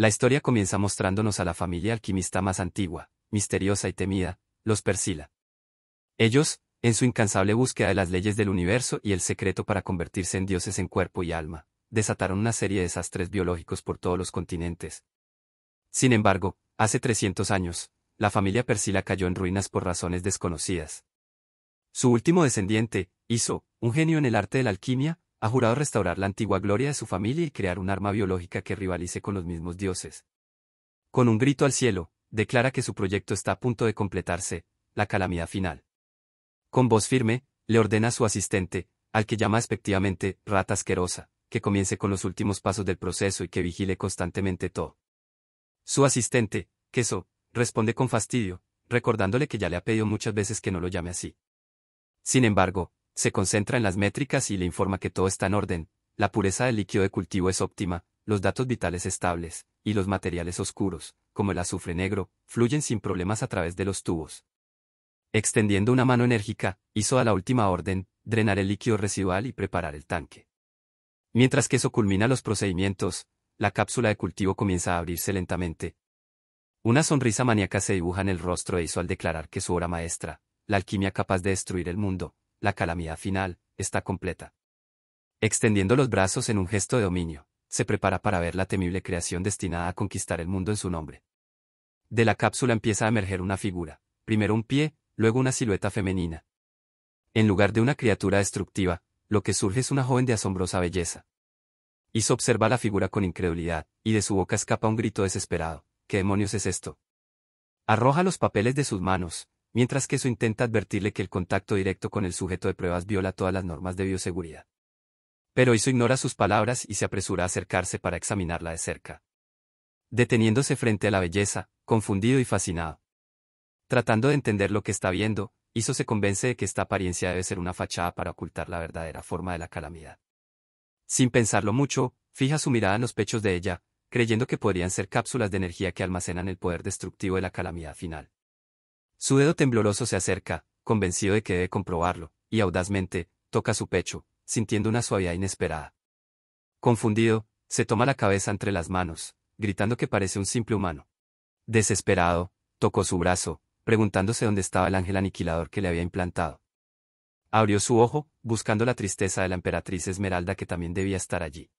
La historia comienza mostrándonos a la familia alquimista más antigua, misteriosa y temida, los Persila. Ellos, en su incansable búsqueda de las leyes del universo y el secreto para convertirse en dioses en cuerpo y alma, desataron una serie de desastres biológicos por todos los continentes. Sin embargo, hace 300 años, la familia Persila cayó en ruinas por razones desconocidas. Su último descendiente, hizo, un genio en el arte de la alquimia, ha jurado restaurar la antigua gloria de su familia y crear un arma biológica que rivalice con los mismos dioses. Con un grito al cielo, declara que su proyecto está a punto de completarse, la calamidad final. Con voz firme, le ordena a su asistente, al que llama respectivamente rata asquerosa, que comience con los últimos pasos del proceso y que vigile constantemente todo. Su asistente, Queso, responde con fastidio, recordándole que ya le ha pedido muchas veces que no lo llame así. Sin embargo, se concentra en las métricas y le informa que todo está en orden, la pureza del líquido de cultivo es óptima, los datos vitales estables, y los materiales oscuros, como el azufre negro, fluyen sin problemas a través de los tubos. Extendiendo una mano enérgica, hizo a la última orden, drenar el líquido residual y preparar el tanque. Mientras que eso culmina los procedimientos, la cápsula de cultivo comienza a abrirse lentamente. Una sonrisa maníaca se dibuja en el rostro de Iso al declarar que su obra maestra, la alquimia capaz de destruir el mundo, la calamidad final, está completa. Extendiendo los brazos en un gesto de dominio, se prepara para ver la temible creación destinada a conquistar el mundo en su nombre. De la cápsula empieza a emerger una figura, primero un pie, luego una silueta femenina. En lugar de una criatura destructiva, lo que surge es una joven de asombrosa belleza. Hizo observa la figura con incredulidad, y de su boca escapa un grito desesperado. ¿Qué demonios es esto? Arroja los papeles de sus manos, mientras que eso intenta advertirle que el contacto directo con el sujeto de pruebas viola todas las normas de bioseguridad. Pero Iso ignora sus palabras y se apresura a acercarse para examinarla de cerca. Deteniéndose frente a la belleza, confundido y fascinado. Tratando de entender lo que está viendo, Iso se convence de que esta apariencia debe ser una fachada para ocultar la verdadera forma de la calamidad. Sin pensarlo mucho, fija su mirada en los pechos de ella, creyendo que podrían ser cápsulas de energía que almacenan el poder destructivo de la calamidad final. Su dedo tembloroso se acerca, convencido de que debe comprobarlo, y audazmente, toca su pecho, sintiendo una suavidad inesperada. Confundido, se toma la cabeza entre las manos, gritando que parece un simple humano. Desesperado, tocó su brazo, preguntándose dónde estaba el ángel aniquilador que le había implantado. Abrió su ojo, buscando la tristeza de la emperatriz Esmeralda que también debía estar allí.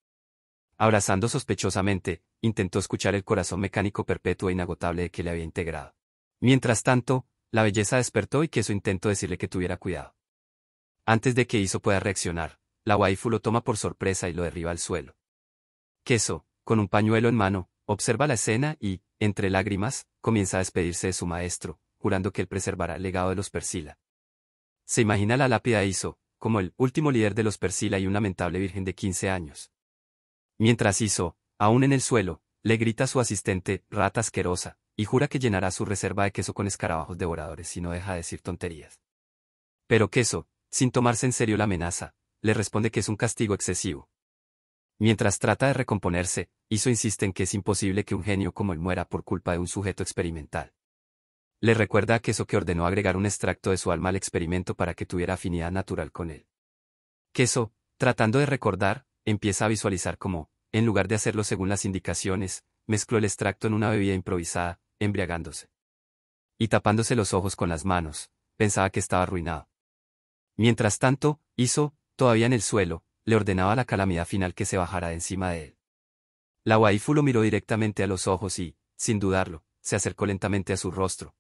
Abrazando sospechosamente, intentó escuchar el corazón mecánico perpetuo e inagotable de que le había integrado. Mientras tanto, la belleza despertó y queso intentó decirle que tuviera cuidado. Antes de que Iso pueda reaccionar, la waifu lo toma por sorpresa y lo derriba al suelo. Queso, con un pañuelo en mano, observa la escena y, entre lágrimas, comienza a despedirse de su maestro, jurando que él preservará el legado de los Persila. Se imagina la lápida de como el último líder de los Persila y un lamentable virgen de 15 años. Mientras Iso, aún en el suelo, le grita a su asistente, rata asquerosa, y jura que llenará su reserva de queso con escarabajos devoradores si no deja de decir tonterías. Pero queso, sin tomarse en serio la amenaza, le responde que es un castigo excesivo. Mientras trata de recomponerse, Iso insiste en que es imposible que un genio como él muera por culpa de un sujeto experimental. Le recuerda a Queso que ordenó agregar un extracto de su alma al experimento para que tuviera afinidad natural con él. Queso, tratando de recordar, empieza a visualizar cómo, en lugar de hacerlo según las indicaciones, mezcló el extracto en una bebida improvisada, embriagándose. Y tapándose los ojos con las manos, pensaba que estaba arruinado. Mientras tanto, hizo, todavía en el suelo, le ordenaba a la calamidad final que se bajara de encima de él. La waifu lo miró directamente a los ojos y, sin dudarlo, se acercó lentamente a su rostro.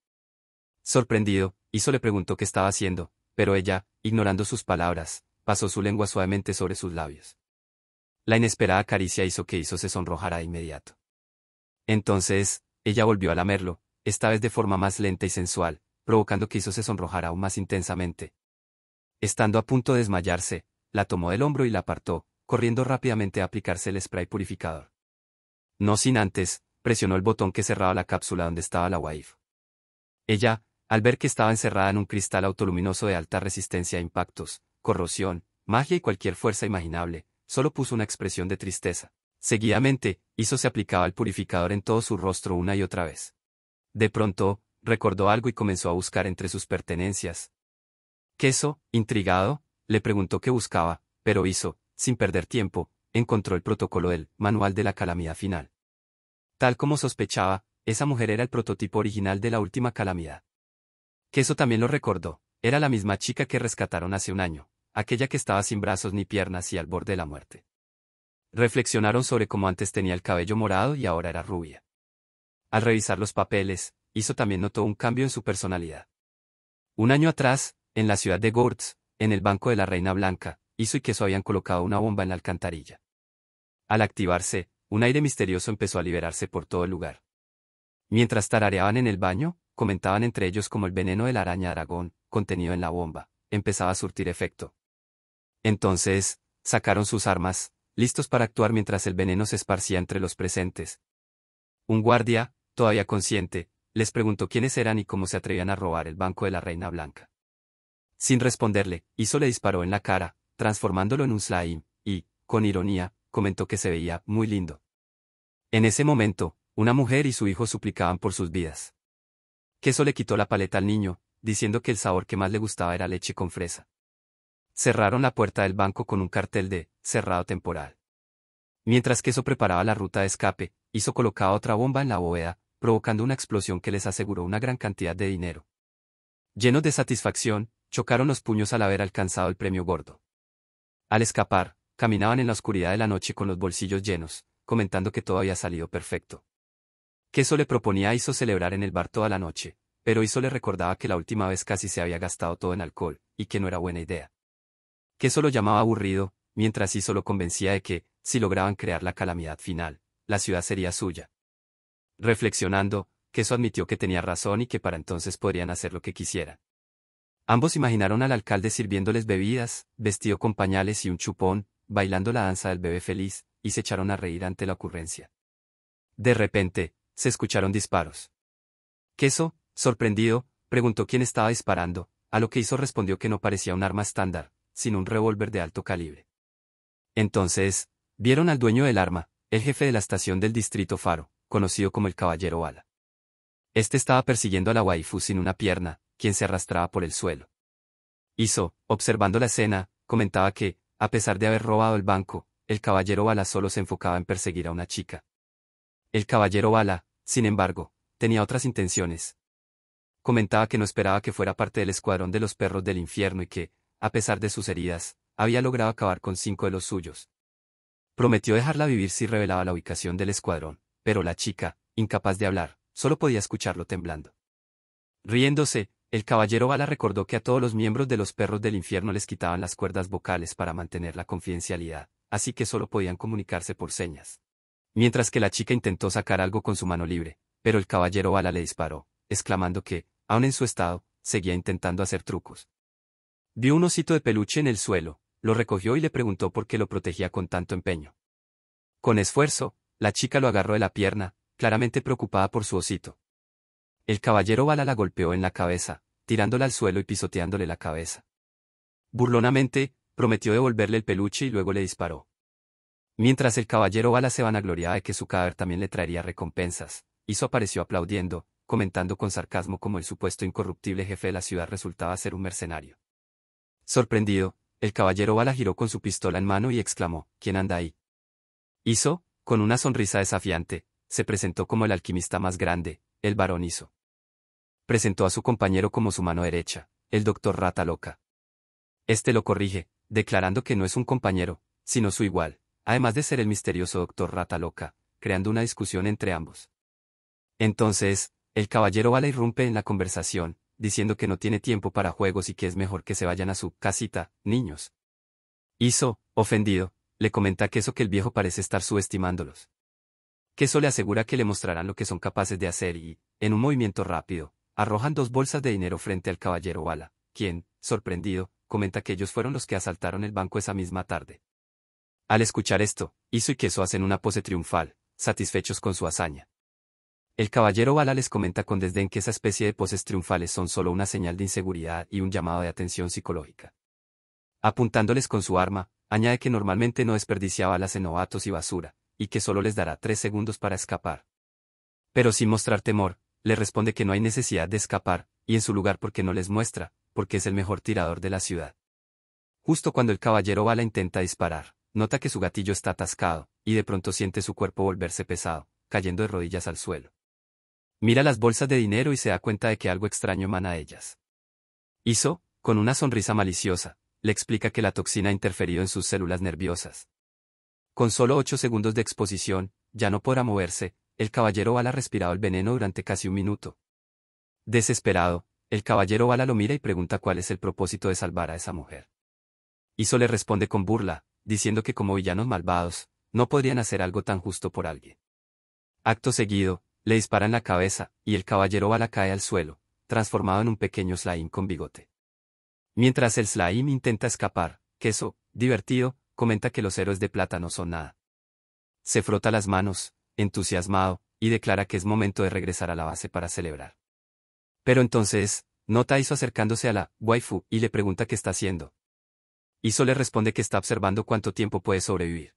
Sorprendido, Iso le preguntó qué estaba haciendo, pero ella, ignorando sus palabras, pasó su lengua suavemente sobre sus labios. La inesperada caricia hizo que Iso se sonrojara de inmediato. Entonces, ella volvió a lamerlo, esta vez de forma más lenta y sensual, provocando que hizo se sonrojar aún más intensamente. Estando a punto de desmayarse, la tomó del hombro y la apartó, corriendo rápidamente a aplicarse el spray purificador. No sin antes, presionó el botón que cerraba la cápsula donde estaba la wife. Ella, al ver que estaba encerrada en un cristal autoluminoso de alta resistencia a impactos, corrosión, magia y cualquier fuerza imaginable, solo puso una expresión de tristeza. Seguidamente, hizo se aplicaba el purificador en todo su rostro una y otra vez. De pronto, recordó algo y comenzó a buscar entre sus pertenencias. Queso, intrigado, le preguntó qué buscaba, pero hizo, sin perder tiempo, encontró el protocolo del manual de la calamidad final. Tal como sospechaba, esa mujer era el prototipo original de la última calamidad. Queso también lo recordó, era la misma chica que rescataron hace un año, aquella que estaba sin brazos ni piernas y al borde de la muerte. Reflexionaron sobre cómo antes tenía el cabello morado y ahora era rubia. Al revisar los papeles, hizo también notó un cambio en su personalidad. Un año atrás, en la ciudad de Gortz, en el banco de la Reina Blanca, hizo y que habían colocado una bomba en la alcantarilla. Al activarse, un aire misterioso empezó a liberarse por todo el lugar. Mientras tarareaban en el baño, comentaban entre ellos como el veneno de la araña Aragón, contenido en la bomba, empezaba a surtir efecto. Entonces, sacaron sus armas, listos para actuar mientras el veneno se esparcía entre los presentes. Un guardia, todavía consciente, les preguntó quiénes eran y cómo se atrevían a robar el banco de la Reina Blanca. Sin responderle, Iso le disparó en la cara, transformándolo en un slime, y, con ironía, comentó que se veía muy lindo. En ese momento, una mujer y su hijo suplicaban por sus vidas. Queso le quitó la paleta al niño, diciendo que el sabor que más le gustaba era leche con fresa cerraron la puerta del banco con un cartel de cerrado temporal. Mientras Queso preparaba la ruta de escape, hizo colocada otra bomba en la bóveda, provocando una explosión que les aseguró una gran cantidad de dinero. Llenos de satisfacción, chocaron los puños al haber alcanzado el premio gordo. Al escapar, caminaban en la oscuridad de la noche con los bolsillos llenos, comentando que todo había salido perfecto. Queso le proponía hizo celebrar en el bar toda la noche, pero hizo le recordaba que la última vez casi se había gastado todo en alcohol, y que no era buena idea. Queso lo llamaba aburrido, mientras Hizo lo convencía de que, si lograban crear la calamidad final, la ciudad sería suya. Reflexionando, Queso admitió que tenía razón y que para entonces podrían hacer lo que quisieran. Ambos imaginaron al alcalde sirviéndoles bebidas, vestido con pañales y un chupón, bailando la danza del bebé feliz, y se echaron a reír ante la ocurrencia. De repente, se escucharon disparos. Queso, sorprendido, preguntó quién estaba disparando, a lo que hizo respondió que no parecía un arma estándar, sin un revólver de alto calibre. Entonces, vieron al dueño del arma, el jefe de la estación del distrito Faro, conocido como el Caballero Bala. Este estaba persiguiendo a la waifu sin una pierna, quien se arrastraba por el suelo. Hizo, observando la escena, comentaba que, a pesar de haber robado el banco, el caballero Bala solo se enfocaba en perseguir a una chica. El caballero Bala, sin embargo, tenía otras intenciones. Comentaba que no esperaba que fuera parte del escuadrón de los perros del infierno y que, a pesar de sus heridas, había logrado acabar con cinco de los suyos. Prometió dejarla vivir si revelaba la ubicación del escuadrón, pero la chica, incapaz de hablar, solo podía escucharlo temblando. Riéndose, el caballero Bala recordó que a todos los miembros de los perros del infierno les quitaban las cuerdas vocales para mantener la confidencialidad, así que solo podían comunicarse por señas. Mientras que la chica intentó sacar algo con su mano libre, pero el caballero Bala le disparó, exclamando que, aun en su estado, seguía intentando hacer trucos. Vio un osito de peluche en el suelo, lo recogió y le preguntó por qué lo protegía con tanto empeño. Con esfuerzo, la chica lo agarró de la pierna, claramente preocupada por su osito. El caballero bala la golpeó en la cabeza, tirándola al suelo y pisoteándole la cabeza. Burlonamente, prometió devolverle el peluche y luego le disparó. Mientras el caballero bala se vanagloriaba de que su cadáver también le traería recompensas, hizo apareció aplaudiendo, comentando con sarcasmo cómo el supuesto incorruptible jefe de la ciudad resultaba ser un mercenario. Sorprendido, el caballero Bala giró con su pistola en mano y exclamó, ¿quién anda ahí? Hizo, con una sonrisa desafiante, se presentó como el alquimista más grande, el barón Iso. Presentó a su compañero como su mano derecha, el doctor Rata Loca. Este lo corrige, declarando que no es un compañero, sino su igual, además de ser el misterioso doctor Rata Loca, creando una discusión entre ambos. Entonces, el caballero Bala irrumpe en la conversación, diciendo que no tiene tiempo para juegos y que es mejor que se vayan a su casita, niños. Iso, ofendido, le comenta que eso que el viejo parece estar subestimándolos. Queso le asegura que le mostrarán lo que son capaces de hacer y, en un movimiento rápido, arrojan dos bolsas de dinero frente al caballero Bala, quien, sorprendido, comenta que ellos fueron los que asaltaron el banco esa misma tarde. Al escuchar esto, Iso y Queso hacen una pose triunfal, satisfechos con su hazaña. El caballero Bala les comenta con desdén que esa especie de poses triunfales son solo una señal de inseguridad y un llamado de atención psicológica. Apuntándoles con su arma, añade que normalmente no desperdicia balas en novatos y basura, y que solo les dará tres segundos para escapar. Pero sin mostrar temor, le responde que no hay necesidad de escapar, y en su lugar porque no les muestra, porque es el mejor tirador de la ciudad. Justo cuando el caballero Bala intenta disparar, nota que su gatillo está atascado, y de pronto siente su cuerpo volverse pesado, cayendo de rodillas al suelo. Mira las bolsas de dinero y se da cuenta de que algo extraño emana de ellas. Hizo, con una sonrisa maliciosa, le explica que la toxina ha interferido en sus células nerviosas. Con solo ocho segundos de exposición, ya no podrá moverse, el caballero Bala ha respirado el veneno durante casi un minuto. Desesperado, el caballero Bala lo mira y pregunta cuál es el propósito de salvar a esa mujer. Iso le responde con burla, diciendo que como villanos malvados, no podrían hacer algo tan justo por alguien. Acto seguido, le disparan la cabeza, y el caballero bala cae al suelo, transformado en un pequeño Slaim con bigote. Mientras el Slaim intenta escapar, Queso, divertido, comenta que los héroes de plata no son nada. Se frota las manos, entusiasmado, y declara que es momento de regresar a la base para celebrar. Pero entonces, nota hizo acercándose a la waifu y le pregunta qué está haciendo. Iso le responde que está observando cuánto tiempo puede sobrevivir.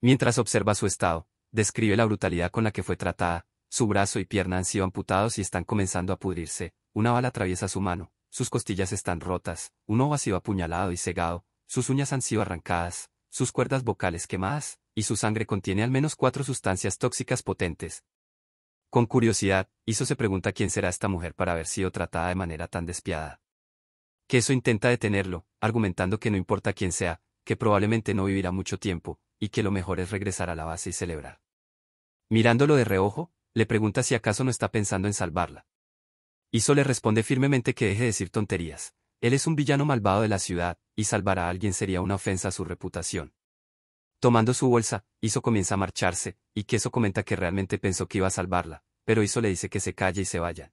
Mientras observa su estado, describe la brutalidad con la que fue tratada, su brazo y pierna han sido amputados y están comenzando a pudrirse, una bala atraviesa su mano, sus costillas están rotas, un ojo ha sido apuñalado y cegado, sus uñas han sido arrancadas, sus cuerdas vocales quemadas, y su sangre contiene al menos cuatro sustancias tóxicas potentes. Con curiosidad, Iso se pregunta quién será esta mujer para haber sido tratada de manera tan despiada. Queso intenta detenerlo, argumentando que no importa quién sea, que probablemente no vivirá mucho tiempo, y que lo mejor es regresar a la base y celebrar. Mirándolo de reojo, le pregunta si acaso no está pensando en salvarla. Iso le responde firmemente que deje de decir tonterías. Él es un villano malvado de la ciudad, y salvar a alguien sería una ofensa a su reputación. Tomando su bolsa, Iso comienza a marcharse, y Queso comenta que realmente pensó que iba a salvarla, pero Iso le dice que se calle y se vaya.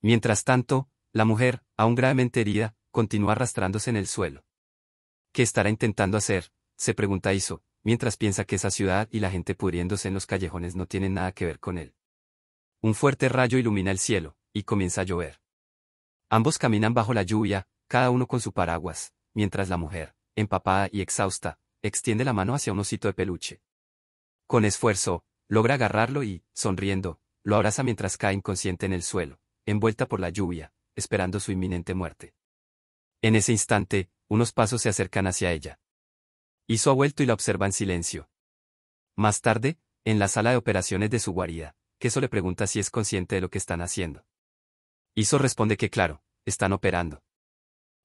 Mientras tanto, la mujer, aún gravemente herida, continúa arrastrándose en el suelo. ¿Qué estará intentando hacer? se pregunta Iso, mientras piensa que esa ciudad y la gente pudriéndose en los callejones no tienen nada que ver con él. Un fuerte rayo ilumina el cielo, y comienza a llover. Ambos caminan bajo la lluvia, cada uno con su paraguas, mientras la mujer, empapada y exhausta, extiende la mano hacia un osito de peluche. Con esfuerzo, logra agarrarlo y, sonriendo, lo abraza mientras cae inconsciente en el suelo, envuelta por la lluvia, esperando su inminente muerte. En ese instante, unos pasos se acercan hacia ella. Hizo ha vuelto y la observa en silencio. Más tarde, en la sala de operaciones de su guarida, Queso le pregunta si es consciente de lo que están haciendo. Iso responde que claro, están operando.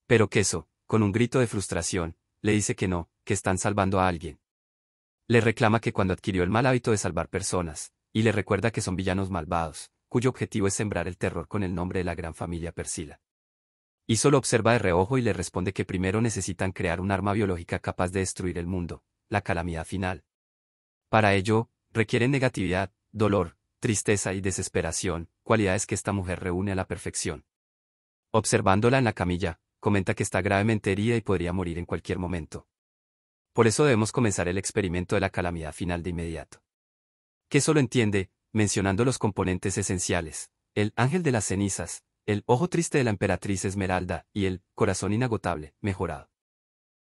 Pero Queso, con un grito de frustración, le dice que no, que están salvando a alguien. Le reclama que cuando adquirió el mal hábito de salvar personas, y le recuerda que son villanos malvados, cuyo objetivo es sembrar el terror con el nombre de la gran familia Persila. Y solo observa de reojo y le responde que primero necesitan crear un arma biológica capaz de destruir el mundo, la calamidad final. Para ello, requieren negatividad, dolor, tristeza y desesperación, cualidades que esta mujer reúne a la perfección. Observándola en la camilla, comenta que está gravemente herida y podría morir en cualquier momento. Por eso debemos comenzar el experimento de la calamidad final de inmediato. Que solo entiende, mencionando los componentes esenciales, el ángel de las cenizas, el ojo triste de la emperatriz Esmeralda y el corazón inagotable, mejorado.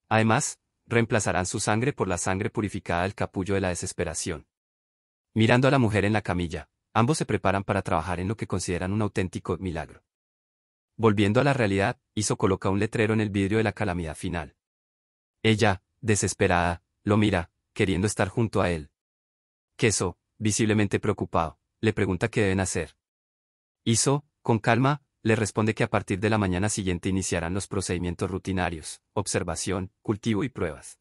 Además, reemplazarán su sangre por la sangre purificada del capullo de la desesperación. Mirando a la mujer en la camilla, ambos se preparan para trabajar en lo que consideran un auténtico milagro. Volviendo a la realidad, Iso coloca un letrero en el vidrio de la calamidad final. Ella, desesperada, lo mira, queriendo estar junto a él. Queso, visiblemente preocupado, le pregunta qué deben hacer. Iso, con calma, le responde que a partir de la mañana siguiente iniciarán los procedimientos rutinarios, observación, cultivo y pruebas.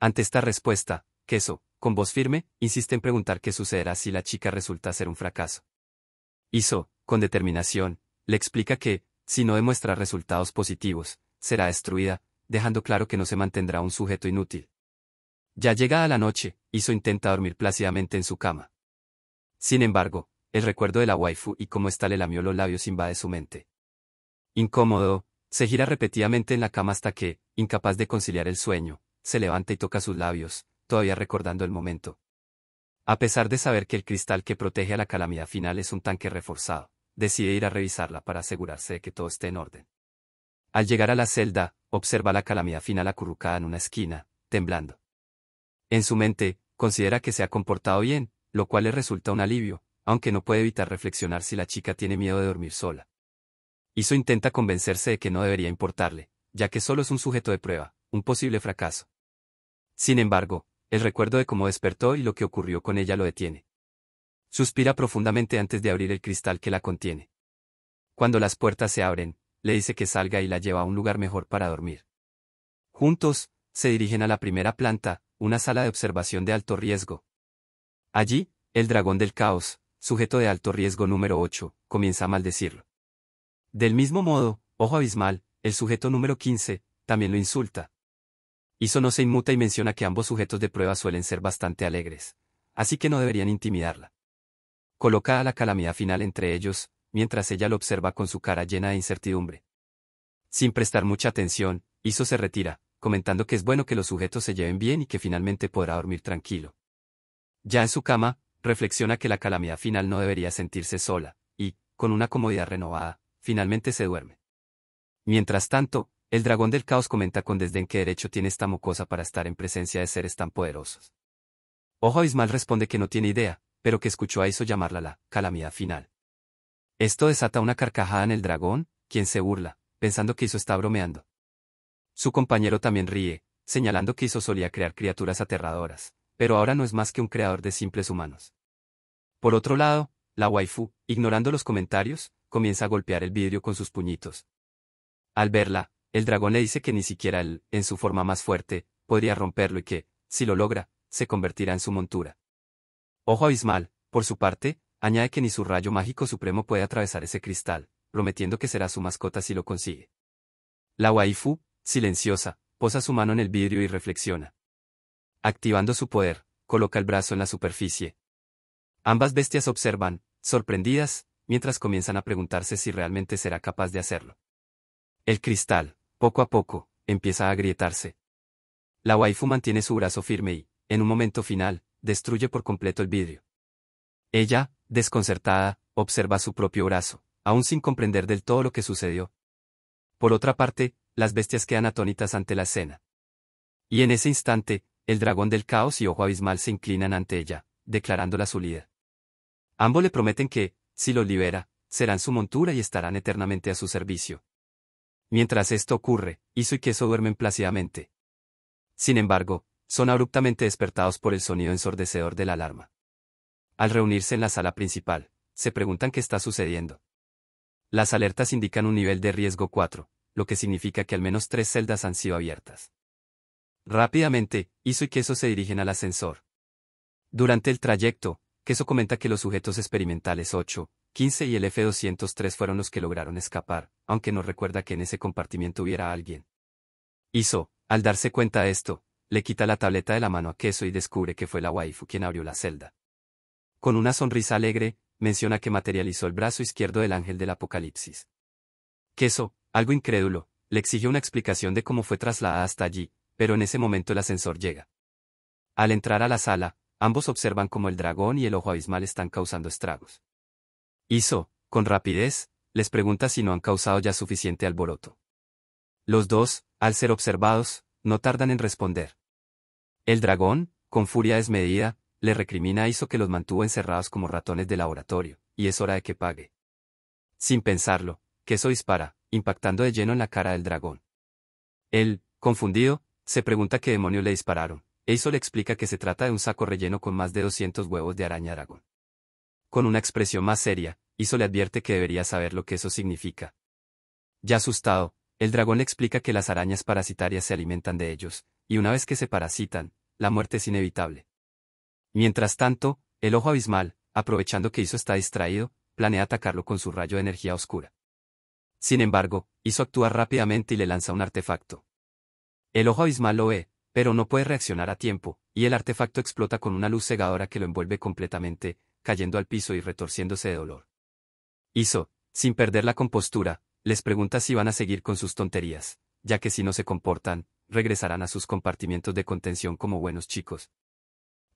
Ante esta respuesta, Queso, con voz firme, insiste en preguntar qué sucederá si la chica resulta ser un fracaso. Iso, con determinación, le explica que, si no demuestra resultados positivos, será destruida, dejando claro que no se mantendrá un sujeto inútil. Ya llegada la noche, Iso intenta dormir plácidamente en su cama. Sin embargo, el recuerdo de la waifu y cómo está le lamió los labios invade su mente. Incómodo, se gira repetidamente en la cama hasta que, incapaz de conciliar el sueño, se levanta y toca sus labios, todavía recordando el momento. A pesar de saber que el cristal que protege a la calamidad final es un tanque reforzado, decide ir a revisarla para asegurarse de que todo esté en orden. Al llegar a la celda, observa la calamidad final acurrucada en una esquina, temblando. En su mente, considera que se ha comportado bien, lo cual le resulta un alivio, aunque no puede evitar reflexionar si la chica tiene miedo de dormir sola. Iso intenta convencerse de que no debería importarle, ya que solo es un sujeto de prueba, un posible fracaso. Sin embargo, el recuerdo de cómo despertó y lo que ocurrió con ella lo detiene. Suspira profundamente antes de abrir el cristal que la contiene. Cuando las puertas se abren, le dice que salga y la lleva a un lugar mejor para dormir. Juntos, se dirigen a la primera planta, una sala de observación de alto riesgo. Allí, el dragón del caos, sujeto de alto riesgo número 8, comienza a maldecirlo. Del mismo modo, ojo abismal, el sujeto número 15, también lo insulta. Hizo no se inmuta y menciona que ambos sujetos de prueba suelen ser bastante alegres, así que no deberían intimidarla. Coloca a la calamidad final entre ellos, mientras ella lo observa con su cara llena de incertidumbre. Sin prestar mucha atención, Iso se retira, comentando que es bueno que los sujetos se lleven bien y que finalmente podrá dormir tranquilo. Ya en su cama, reflexiona que la calamidad final no debería sentirse sola, y, con una comodidad renovada, finalmente se duerme. Mientras tanto, el dragón del caos comenta con desdén qué derecho tiene esta mucosa para estar en presencia de seres tan poderosos. Ojo Abismal responde que no tiene idea, pero que escuchó a Iso llamarla la calamidad final. Esto desata una carcajada en el dragón, quien se burla, pensando que Iso está bromeando. Su compañero también ríe, señalando que Iso solía crear criaturas aterradoras pero ahora no es más que un creador de simples humanos. Por otro lado, la waifu, ignorando los comentarios, comienza a golpear el vidrio con sus puñitos. Al verla, el dragón le dice que ni siquiera él, en su forma más fuerte, podría romperlo y que, si lo logra, se convertirá en su montura. Ojo abismal, por su parte, añade que ni su rayo mágico supremo puede atravesar ese cristal, prometiendo que será su mascota si lo consigue. La waifu, silenciosa, posa su mano en el vidrio y reflexiona. Activando su poder, coloca el brazo en la superficie. Ambas bestias observan, sorprendidas, mientras comienzan a preguntarse si realmente será capaz de hacerlo. El cristal, poco a poco, empieza a agrietarse. La waifu mantiene su brazo firme y, en un momento final, destruye por completo el vidrio. Ella, desconcertada, observa su propio brazo, aún sin comprender del todo lo que sucedió. Por otra parte, las bestias quedan atónitas ante la escena. Y en ese instante, el dragón del caos y Ojo Abismal se inclinan ante ella, declarándola su líder. Ambos le prometen que, si lo libera, serán su montura y estarán eternamente a su servicio. Mientras esto ocurre, Iso y Queso duermen plácidamente. Sin embargo, son abruptamente despertados por el sonido ensordecedor de la alarma. Al reunirse en la sala principal, se preguntan qué está sucediendo. Las alertas indican un nivel de riesgo 4, lo que significa que al menos tres celdas han sido abiertas. Rápidamente, Iso y Queso se dirigen al ascensor. Durante el trayecto, Queso comenta que los sujetos experimentales 8, 15 y el F-203 fueron los que lograron escapar, aunque no recuerda que en ese compartimiento hubiera alguien. Iso, al darse cuenta de esto, le quita la tableta de la mano a Queso y descubre que fue la waifu quien abrió la celda. Con una sonrisa alegre, menciona que materializó el brazo izquierdo del ángel del apocalipsis. Queso, algo incrédulo, le exige una explicación de cómo fue trasladada hasta allí, pero en ese momento el ascensor llega. Al entrar a la sala, ambos observan cómo el dragón y el ojo abismal están causando estragos. Iso, con rapidez, les pregunta si no han causado ya suficiente alboroto. Los dos, al ser observados, no tardan en responder. El dragón, con furia desmedida, le recrimina a Iso que los mantuvo encerrados como ratones de laboratorio, y es hora de que pague. Sin pensarlo, Queso dispara, impactando de lleno en la cara del dragón. Él, confundido, se pregunta qué demonio le dispararon. Iso le explica que se trata de un saco relleno con más de 200 huevos de araña dragón. Con una expresión más seria, Iso le advierte que debería saber lo que eso significa. Ya asustado, el dragón le explica que las arañas parasitarias se alimentan de ellos, y una vez que se parasitan, la muerte es inevitable. Mientras tanto, el ojo abismal, aprovechando que Iso está distraído, planea atacarlo con su rayo de energía oscura. Sin embargo, Iso actúa rápidamente y le lanza un artefacto. El ojo abismal lo ve, pero no puede reaccionar a tiempo, y el artefacto explota con una luz cegadora que lo envuelve completamente, cayendo al piso y retorciéndose de dolor. Iso, sin perder la compostura, les pregunta si van a seguir con sus tonterías, ya que si no se comportan, regresarán a sus compartimientos de contención como buenos chicos.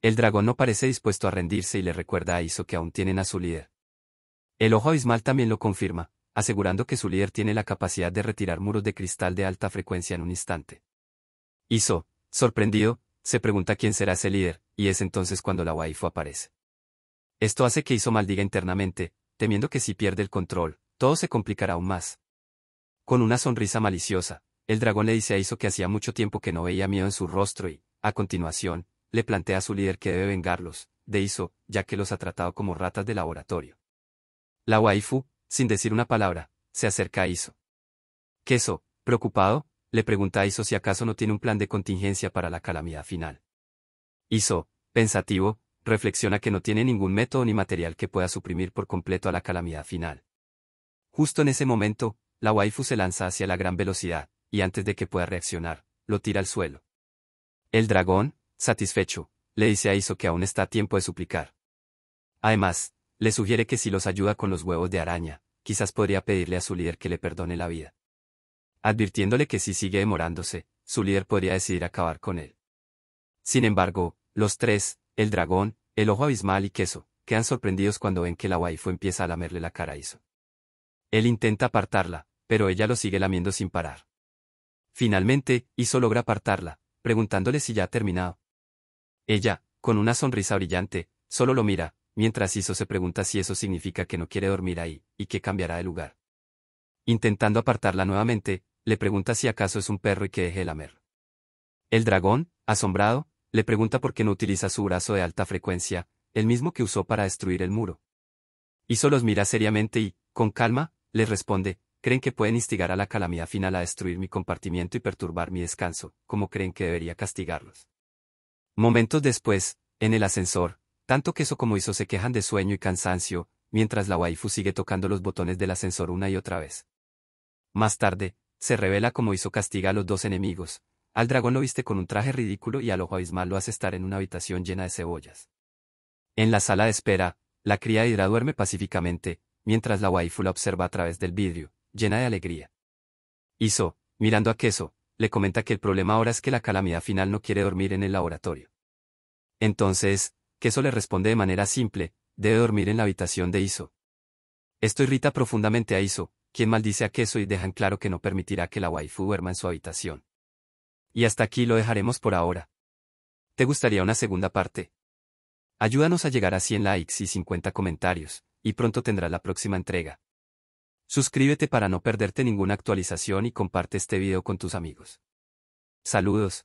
El dragón no parece dispuesto a rendirse y le recuerda a Iso que aún tienen a su líder. El ojo abismal también lo confirma, asegurando que su líder tiene la capacidad de retirar muros de cristal de alta frecuencia en un instante. Iso, sorprendido, se pregunta quién será ese líder, y es entonces cuando la waifu aparece. Esto hace que Iso maldiga internamente, temiendo que si pierde el control, todo se complicará aún más. Con una sonrisa maliciosa, el dragón le dice a Iso que hacía mucho tiempo que no veía miedo en su rostro y, a continuación, le plantea a su líder que debe vengarlos, de Iso, ya que los ha tratado como ratas de laboratorio. La waifu, sin decir una palabra, se acerca a Iso. Queso, preocupado, le pregunta a Iso si acaso no tiene un plan de contingencia para la calamidad final. Iso, pensativo, reflexiona que no tiene ningún método ni material que pueda suprimir por completo a la calamidad final. Justo en ese momento, la waifu se lanza hacia la gran velocidad, y antes de que pueda reaccionar, lo tira al suelo. El dragón, satisfecho, le dice a Iso que aún está a tiempo de suplicar. Además, le sugiere que si los ayuda con los huevos de araña, quizás podría pedirle a su líder que le perdone la vida advirtiéndole que si sigue demorándose, su líder podría decidir acabar con él. Sin embargo, los tres, el dragón, el ojo abismal y queso, quedan sorprendidos cuando ven que la waifu empieza a lamerle la cara a Iso. Él intenta apartarla, pero ella lo sigue lamiendo sin parar. Finalmente, Iso logra apartarla, preguntándole si ya ha terminado. Ella, con una sonrisa brillante, solo lo mira, mientras Iso se pregunta si eso significa que no quiere dormir ahí, y que cambiará de lugar. Intentando apartarla nuevamente, le pregunta si acaso es un perro y que deje de lamer. El dragón, asombrado, le pregunta por qué no utiliza su brazo de alta frecuencia, el mismo que usó para destruir el muro. Iso los mira seriamente y, con calma, les responde, creen que pueden instigar a la calamidad final a destruir mi compartimiento y perturbar mi descanso, como creen que debería castigarlos. Momentos después, en el ascensor, tanto Queso como Iso se quejan de sueño y cansancio, mientras la waifu sigue tocando los botones del ascensor una y otra vez. Más tarde, se revela cómo hizo castiga a los dos enemigos. Al dragón lo viste con un traje ridículo y al ojo abismal lo hace estar en una habitación llena de cebollas. En la sala de espera, la cría de Hidra duerme pacíficamente, mientras la waifu la observa a través del vidrio, llena de alegría. Iso, mirando a Queso, le comenta que el problema ahora es que la calamidad final no quiere dormir en el laboratorio. Entonces, Queso le responde de manera simple, debe dormir en la habitación de Iso. Esto irrita profundamente a Iso, quien maldice a queso y dejan claro que no permitirá que la waifu duerma en su habitación. Y hasta aquí lo dejaremos por ahora. ¿Te gustaría una segunda parte? Ayúdanos a llegar a 100 likes y 50 comentarios, y pronto tendrás la próxima entrega. Suscríbete para no perderte ninguna actualización y comparte este video con tus amigos. Saludos.